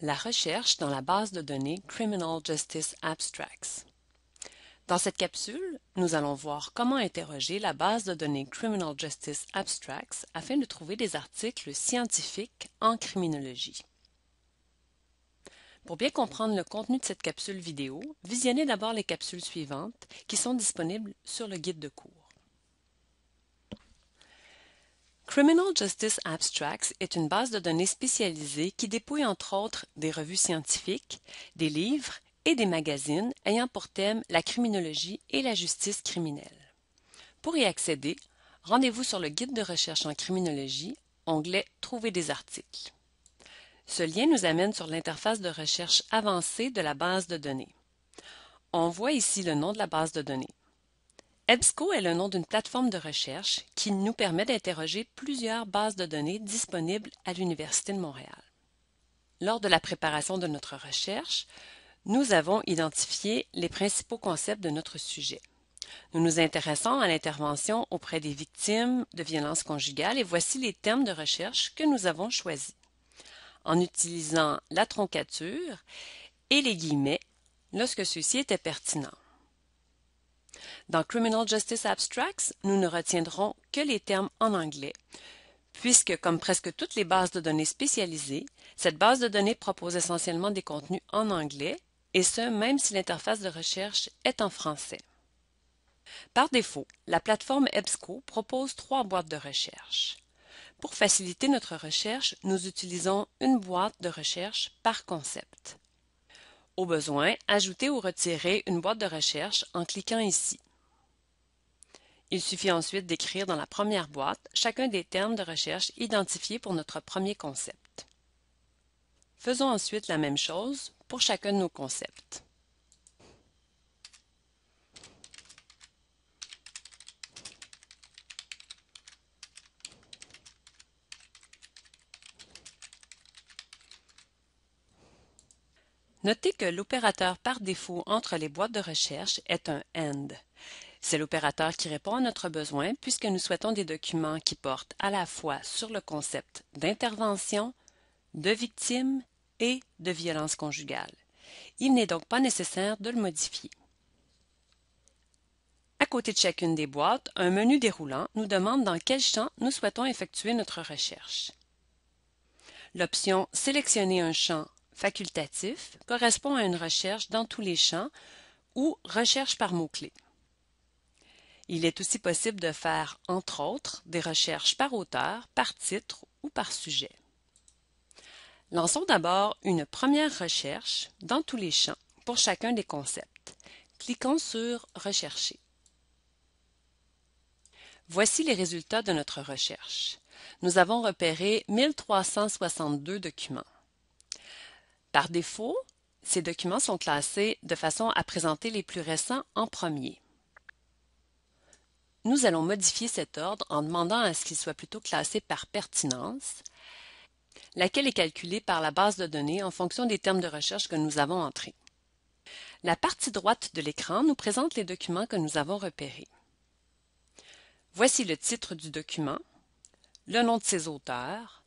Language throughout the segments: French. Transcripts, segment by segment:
la recherche dans la base de données Criminal Justice Abstracts. Dans cette capsule, nous allons voir comment interroger la base de données Criminal Justice Abstracts afin de trouver des articles scientifiques en criminologie. Pour bien comprendre le contenu de cette capsule vidéo, visionnez d'abord les capsules suivantes qui sont disponibles sur le guide de cours. Criminal Justice Abstracts est une base de données spécialisée qui dépouille entre autres des revues scientifiques, des livres et des magazines ayant pour thème la criminologie et la justice criminelle. Pour y accéder, rendez-vous sur le guide de recherche en criminologie, onglet Trouver des articles. Ce lien nous amène sur l'interface de recherche avancée de la base de données. On voit ici le nom de la base de données. EBSCO est le nom d'une plateforme de recherche qui nous permet d'interroger plusieurs bases de données disponibles à l'Université de Montréal. Lors de la préparation de notre recherche, nous avons identifié les principaux concepts de notre sujet. Nous nous intéressons à l'intervention auprès des victimes de violences conjugales et voici les termes de recherche que nous avons choisis. En utilisant la troncature et les guillemets lorsque ceux-ci étaient pertinents. Dans Criminal Justice Abstracts, nous ne retiendrons que les termes en anglais, puisque, comme presque toutes les bases de données spécialisées, cette base de données propose essentiellement des contenus en anglais, et ce, même si l'interface de recherche est en français. Par défaut, la plateforme EBSCO propose trois boîtes de recherche. Pour faciliter notre recherche, nous utilisons une boîte de recherche par concept. Au besoin, ajoutez ou retirez une boîte de recherche en cliquant ici. Il suffit ensuite d'écrire dans la première boîte chacun des termes de recherche identifiés pour notre premier concept. Faisons ensuite la même chose pour chacun de nos concepts. Notez que l'opérateur par défaut entre les boîtes de recherche est un AND. C'est l'opérateur qui répond à notre besoin puisque nous souhaitons des documents qui portent à la fois sur le concept d'intervention, de victime et de violence conjugale. Il n'est donc pas nécessaire de le modifier. À côté de chacune des boîtes, un menu déroulant nous demande dans quel champ nous souhaitons effectuer notre recherche. L'option Sélectionner un champ facultatif correspond à une recherche dans tous les champs ou recherche par mots-clés. Il est aussi possible de faire, entre autres, des recherches par auteur, par titre ou par sujet. Lançons d'abord une première recherche dans tous les champs pour chacun des concepts. Cliquons sur Rechercher. Voici les résultats de notre recherche. Nous avons repéré 1362 documents. Par défaut, ces documents sont classés de façon à présenter les plus récents en premier. Nous allons modifier cet ordre en demandant à ce qu'il soit plutôt classé par pertinence, laquelle est calculée par la base de données en fonction des termes de recherche que nous avons entrés. La partie droite de l'écran nous présente les documents que nous avons repérés. Voici le titre du document, le nom de ses auteurs,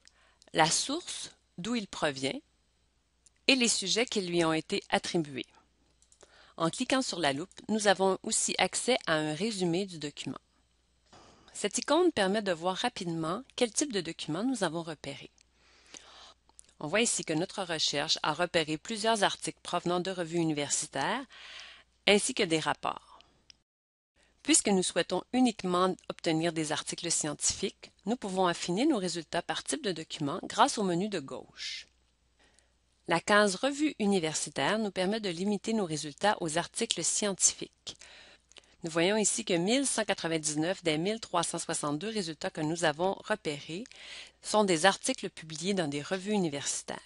la source d'où il provient, et les sujets qui lui ont été attribués. En cliquant sur la loupe, nous avons aussi accès à un résumé du document. Cette icône permet de voir rapidement quel type de document nous avons repéré. On voit ici que notre recherche a repéré plusieurs articles provenant de revues universitaires ainsi que des rapports. Puisque nous souhaitons uniquement obtenir des articles scientifiques, nous pouvons affiner nos résultats par type de document grâce au menu de gauche. La case Revue universitaire nous permet de limiter nos résultats aux articles scientifiques. Nous voyons ici que 1199 des 1362 résultats que nous avons repérés sont des articles publiés dans des revues universitaires.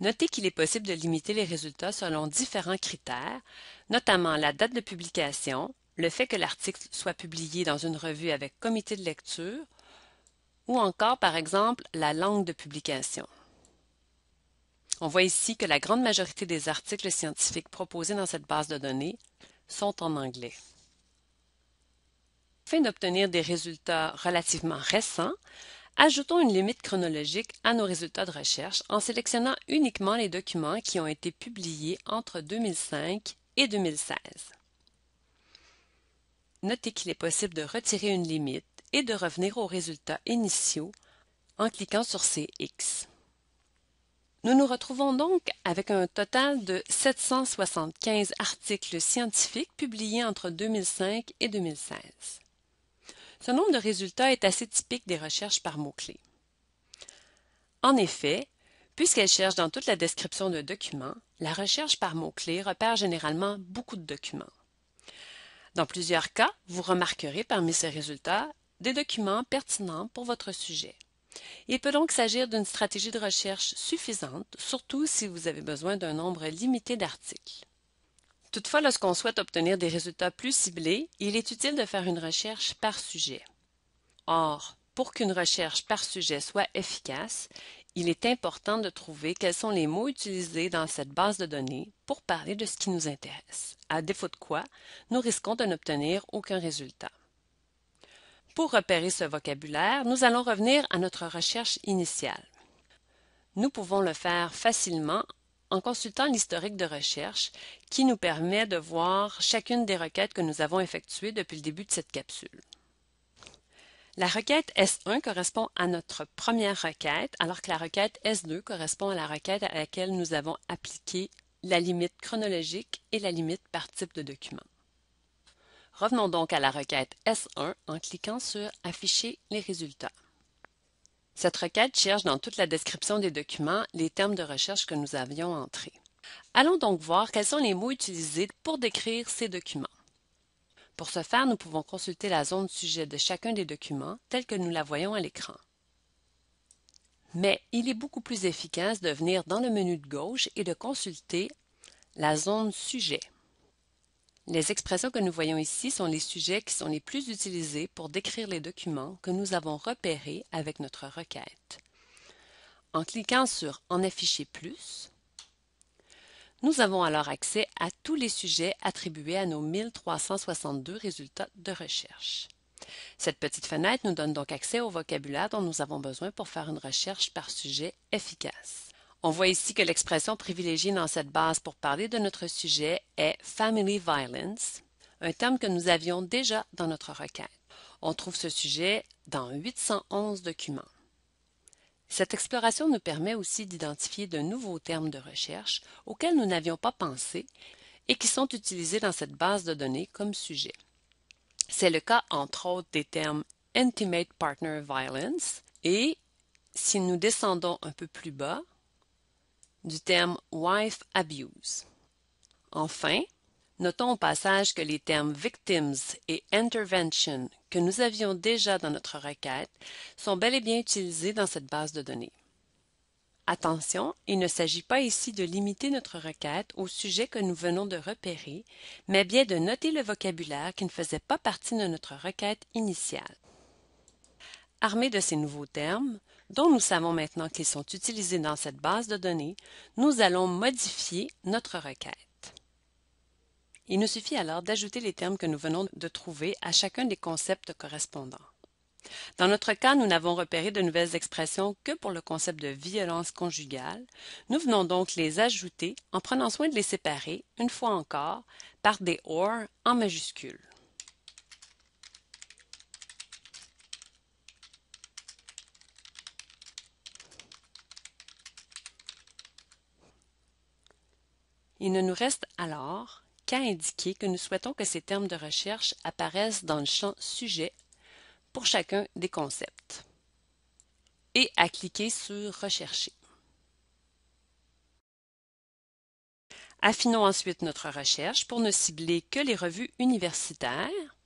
Notez qu'il est possible de limiter les résultats selon différents critères, notamment la date de publication, le fait que l'article soit publié dans une revue avec comité de lecture ou encore par exemple la langue de publication. On voit ici que la grande majorité des articles scientifiques proposés dans cette base de données sont en anglais. Afin d'obtenir des résultats relativement récents, ajoutons une limite chronologique à nos résultats de recherche en sélectionnant uniquement les documents qui ont été publiés entre 2005 et 2016. Notez qu'il est possible de retirer une limite et de revenir aux résultats initiaux en cliquant sur X. Nous nous retrouvons donc avec un total de 775 articles scientifiques publiés entre 2005 et 2016. Ce nombre de résultats est assez typique des recherches par mots-clés. En effet, puisqu'elle cherche dans toute la description de documents, la recherche par mots-clés repère généralement beaucoup de documents. Dans plusieurs cas, vous remarquerez parmi ces résultats des documents pertinents pour votre sujet. Il peut donc s'agir d'une stratégie de recherche suffisante, surtout si vous avez besoin d'un nombre limité d'articles. Toutefois, lorsqu'on souhaite obtenir des résultats plus ciblés, il est utile de faire une recherche par sujet. Or, pour qu'une recherche par sujet soit efficace, il est important de trouver quels sont les mots utilisés dans cette base de données pour parler de ce qui nous intéresse, à défaut de quoi nous risquons de n'obtenir aucun résultat. Pour repérer ce vocabulaire, nous allons revenir à notre recherche initiale. Nous pouvons le faire facilement en consultant l'historique de recherche qui nous permet de voir chacune des requêtes que nous avons effectuées depuis le début de cette capsule. La requête S1 correspond à notre première requête, alors que la requête S2 correspond à la requête à laquelle nous avons appliqué la limite chronologique et la limite par type de document. Revenons donc à la requête S1 en cliquant sur Afficher les résultats. Cette requête cherche dans toute la description des documents les termes de recherche que nous avions entrés. Allons donc voir quels sont les mots utilisés pour décrire ces documents. Pour ce faire, nous pouvons consulter la zone sujet de chacun des documents telle que nous la voyons à l'écran. Mais il est beaucoup plus efficace de venir dans le menu de gauche et de consulter la zone sujet. Les expressions que nous voyons ici sont les sujets qui sont les plus utilisés pour décrire les documents que nous avons repérés avec notre requête. En cliquant sur En afficher plus, nous avons alors accès à tous les sujets attribués à nos 1362 résultats de recherche. Cette petite fenêtre nous donne donc accès au vocabulaire dont nous avons besoin pour faire une recherche par sujet efficace. On voit ici que l'expression privilégiée dans cette base pour parler de notre sujet est Family Violence, un terme que nous avions déjà dans notre requête. On trouve ce sujet dans 811 documents. Cette exploration nous permet aussi d'identifier de nouveaux termes de recherche auxquels nous n'avions pas pensé et qui sont utilisés dans cette base de données comme sujet. C'est le cas entre autres des termes Intimate Partner Violence et, si nous descendons un peu plus bas, du terme wife abuse. Enfin, notons au passage que les termes victims et intervention que nous avions déjà dans notre requête sont bel et bien utilisés dans cette base de données. Attention, il ne s'agit pas ici de limiter notre requête au sujet que nous venons de repérer, mais bien de noter le vocabulaire qui ne faisait pas partie de notre requête initiale. Armé de ces nouveaux termes, dont nous savons maintenant qu'ils sont utilisés dans cette base de données, nous allons modifier notre requête. Il nous suffit alors d'ajouter les termes que nous venons de trouver à chacun des concepts correspondants. Dans notre cas, nous n'avons repéré de nouvelles expressions que pour le concept de violence conjugale. Nous venons donc les ajouter en prenant soin de les séparer, une fois encore, par des OR en majuscules. Il ne nous reste alors qu'à indiquer que nous souhaitons que ces termes de recherche apparaissent dans le champ Sujet pour chacun des concepts et à cliquer sur Rechercher. Affinons ensuite notre recherche pour ne cibler que les revues universitaires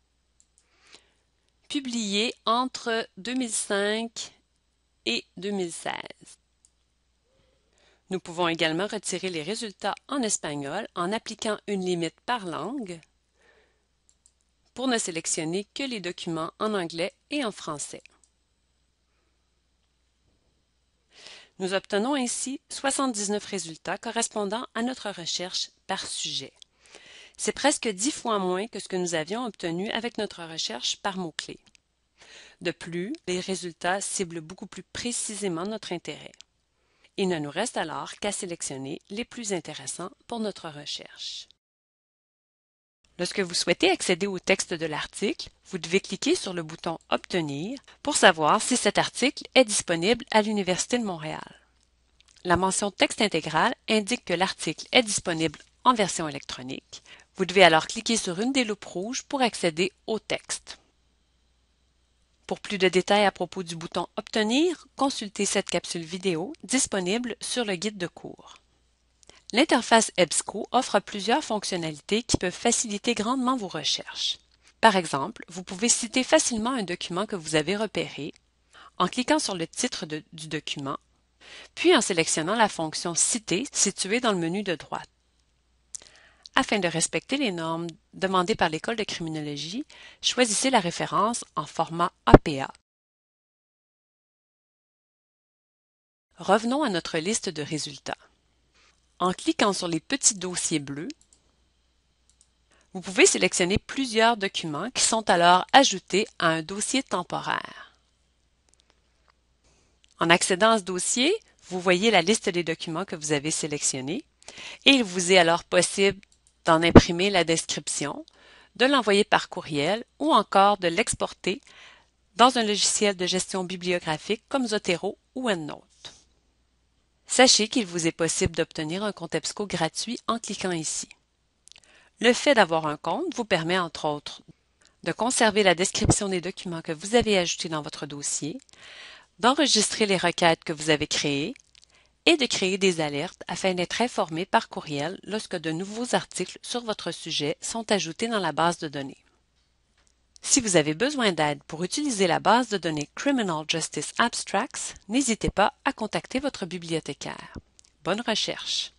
publiées entre 2005 et 2016. Nous pouvons également retirer les résultats en espagnol en appliquant une limite par langue pour ne sélectionner que les documents en anglais et en français. Nous obtenons ainsi 79 résultats correspondant à notre recherche par sujet. C'est presque dix fois moins que ce que nous avions obtenu avec notre recherche par mots-clés. De plus, les résultats ciblent beaucoup plus précisément notre intérêt. Il ne nous reste alors qu'à sélectionner les plus intéressants pour notre recherche. Lorsque vous souhaitez accéder au texte de l'article, vous devez cliquer sur le bouton Obtenir pour savoir si cet article est disponible à l'Université de Montréal. La mention Texte intégral indique que l'article est disponible en version électronique. Vous devez alors cliquer sur une des loupes rouges pour accéder au texte. Pour plus de détails à propos du bouton Obtenir, consultez cette capsule vidéo disponible sur le guide de cours. L'interface EBSCO offre plusieurs fonctionnalités qui peuvent faciliter grandement vos recherches. Par exemple, vous pouvez citer facilement un document que vous avez repéré en cliquant sur le titre du document, puis en sélectionnant la fonction Citer située dans le menu de droite. Afin de respecter les normes demandées par l'école de criminologie, choisissez la référence en format APA. Revenons à notre liste de résultats. En cliquant sur les petits dossiers bleus, vous pouvez sélectionner plusieurs documents qui sont alors ajoutés à un dossier temporaire. En accédant à ce dossier, vous voyez la liste des documents que vous avez sélectionnés et il vous est alors possible d'en imprimer la description, de l'envoyer par courriel ou encore de l'exporter dans un logiciel de gestion bibliographique comme Zotero ou EndNote. Sachez qu'il vous est possible d'obtenir un compte EBSCO gratuit en cliquant ici. Le fait d'avoir un compte vous permet entre autres de conserver la description des documents que vous avez ajoutés dans votre dossier, d'enregistrer les requêtes que vous avez créées et de créer des alertes afin d'être informé par courriel lorsque de nouveaux articles sur votre sujet sont ajoutés dans la base de données. Si vous avez besoin d'aide pour utiliser la base de données Criminal Justice Abstracts, n'hésitez pas à contacter votre bibliothécaire. Bonne recherche!